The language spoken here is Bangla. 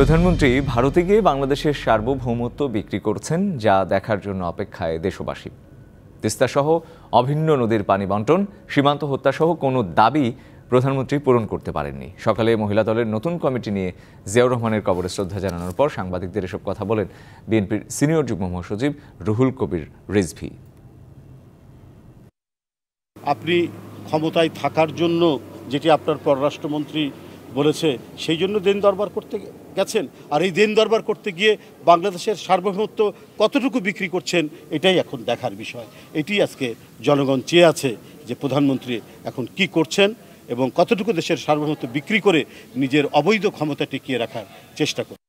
প্রধানমন্ত্রী ভারতে গিয়ে বাংলাদেশের সার্বভৌমত্ব বিক্রি করছেন যা দেখার জন্য অপেক্ষায় দেশবাসী তিস্তাসহ অভিন্ন নদীর পানি বন্টন সীমান্ত হত্যাসহ কোনো দাবি প্রধানমন্ত্রী পূরণ করতে পারেননি সকালে মহিলা দলের নতুন কমিটি নিয়ে জিয়াউর রহমানের কবরে শ্রদ্ধা জানানোর পর সাংবাদিকদের এসব কথা বলেন বিএনপির সিনিয়র যুগ্ম মহাসচিব রুহুল কবির রিজভি আপনি ক্ষমতায় থাকার জন্য যেটি আপনার পররাষ্ট্রমন্ত্রী বলেছে সেই জন্য দেন দরবার করতে গেছেন আর এই দেন দরবার করতে গিয়ে বাংলাদেশের সার্বভৌমত্ব কতটুকু বিক্রি করছেন এটাই এখন দেখার বিষয় এটি আজকে জনগণ চেয়ে আছে যে প্রধানমন্ত্রী এখন কি করছেন এবং কতটুকু দেশের সার্বভৌমত্ব বিক্রি করে নিজের অবৈধ ক্ষমতা টিকিয়ে রাখার চেষ্টা করছে